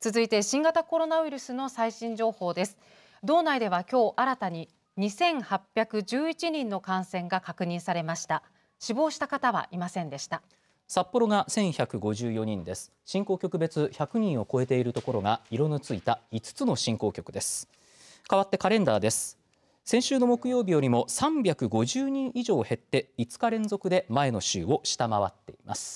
続いて新型コロナウイルスの最新情報です。道内では今日新たに2811人の感染が確認されました。死亡した方はいませんでした。札幌が1154人です。振興局別100人を超えているところが色のついた5つの振興局です。代わってカレンダーです。先週の木曜日よりも350人以上減って5日連続で前の週を下回っています。